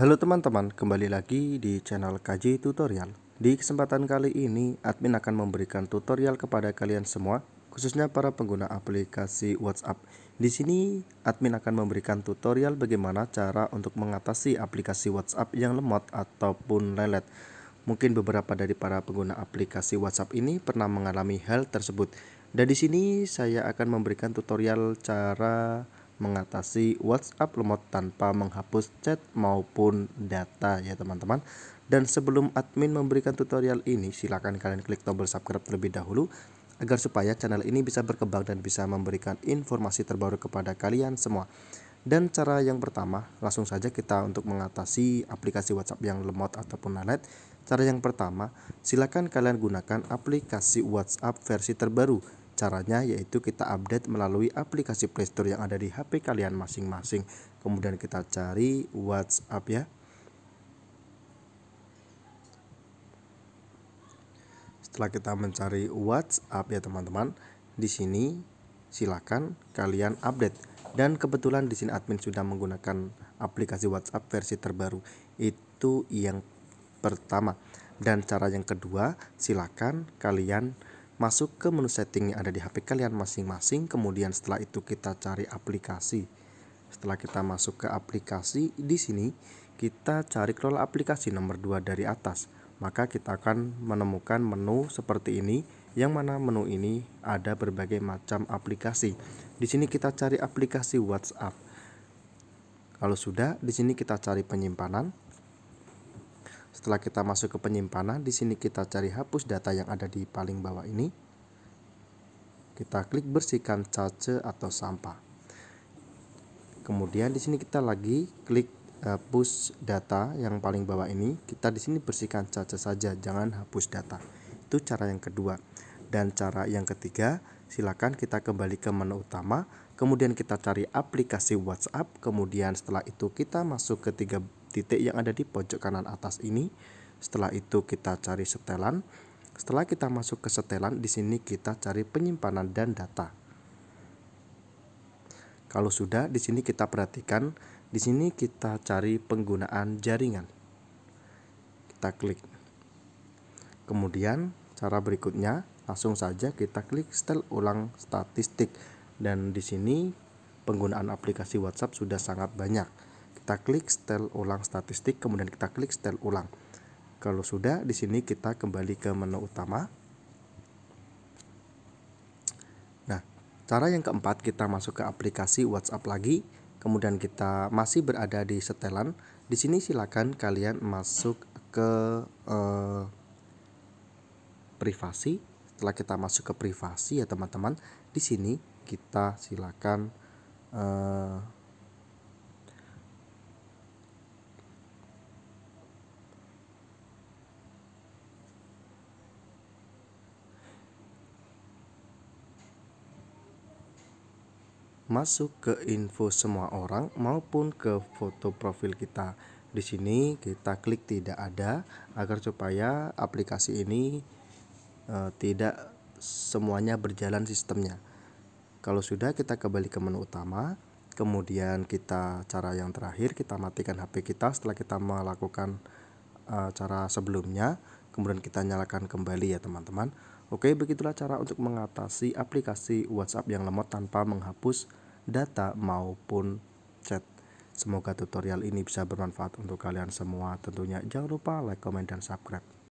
Halo teman-teman, kembali lagi di channel KJ Tutorial. Di kesempatan kali ini, admin akan memberikan tutorial kepada kalian semua, khususnya para pengguna aplikasi WhatsApp. Di sini, admin akan memberikan tutorial bagaimana cara untuk mengatasi aplikasi WhatsApp yang lemot ataupun lelet. Mungkin beberapa dari para pengguna aplikasi WhatsApp ini pernah mengalami hal tersebut. Dan di sini saya akan memberikan tutorial cara mengatasi WhatsApp lemot tanpa menghapus chat maupun data ya teman-teman. Dan sebelum admin memberikan tutorial ini, silakan kalian klik tombol subscribe terlebih dahulu agar supaya channel ini bisa berkembang dan bisa memberikan informasi terbaru kepada kalian semua. Dan cara yang pertama, langsung saja kita untuk mengatasi aplikasi WhatsApp yang lemot ataupun lalat. Cara yang pertama, silakan kalian gunakan aplikasi WhatsApp versi terbaru Caranya yaitu kita update melalui aplikasi Play yang ada di HP kalian masing-masing. Kemudian kita cari WhatsApp ya. Setelah kita mencari WhatsApp ya teman-teman, di sini silakan kalian update. Dan kebetulan di sini admin sudah menggunakan aplikasi WhatsApp versi terbaru. Itu yang pertama. Dan cara yang kedua, silakan kalian masuk ke menu setting yang ada di HP kalian masing-masing kemudian setelah itu kita cari aplikasi setelah kita masuk ke aplikasi di sini kita cari kelola aplikasi nomor 2 dari atas maka kita akan menemukan menu seperti ini yang mana menu ini ada berbagai macam aplikasi di sini kita cari aplikasi WhatsApp kalau sudah di sini kita cari penyimpanan setelah kita masuk ke penyimpanan, di sini kita cari hapus data yang ada di paling bawah ini. Kita klik bersihkan cache atau sampah. Kemudian di sini kita lagi klik eh, hapus data yang paling bawah ini. Kita di sini bersihkan cache saja, jangan hapus data. Itu cara yang kedua. Dan cara yang ketiga, silakan kita kembali ke menu utama, kemudian kita cari aplikasi WhatsApp, kemudian setelah itu kita masuk ke tiga titik yang ada di pojok kanan atas ini. Setelah itu kita cari setelan. Setelah kita masuk ke setelan, di sini kita cari penyimpanan dan data. Kalau sudah, di sini kita perhatikan, di sini kita cari penggunaan jaringan. Kita klik. Kemudian, cara berikutnya, langsung saja kita klik setel ulang statistik. Dan di sini penggunaan aplikasi WhatsApp sudah sangat banyak kita klik setel ulang statistik kemudian kita klik setel ulang kalau sudah di sini kita kembali ke menu utama nah cara yang keempat kita masuk ke aplikasi WhatsApp lagi kemudian kita masih berada di setelan di sini silakan kalian masuk ke eh, privasi setelah kita masuk ke privasi ya teman-teman di sini kita silakan eh, masuk ke info semua orang maupun ke foto profil kita. Di sini kita klik tidak ada agar supaya aplikasi ini e, tidak semuanya berjalan sistemnya. Kalau sudah kita kembali ke menu utama, kemudian kita cara yang terakhir kita matikan HP kita setelah kita melakukan e, cara sebelumnya, kemudian kita nyalakan kembali ya teman-teman. Oke, begitulah cara untuk mengatasi aplikasi WhatsApp yang lemot tanpa menghapus data maupun chat. Semoga tutorial ini bisa bermanfaat untuk kalian semua. Tentunya jangan lupa like, comment, dan subscribe.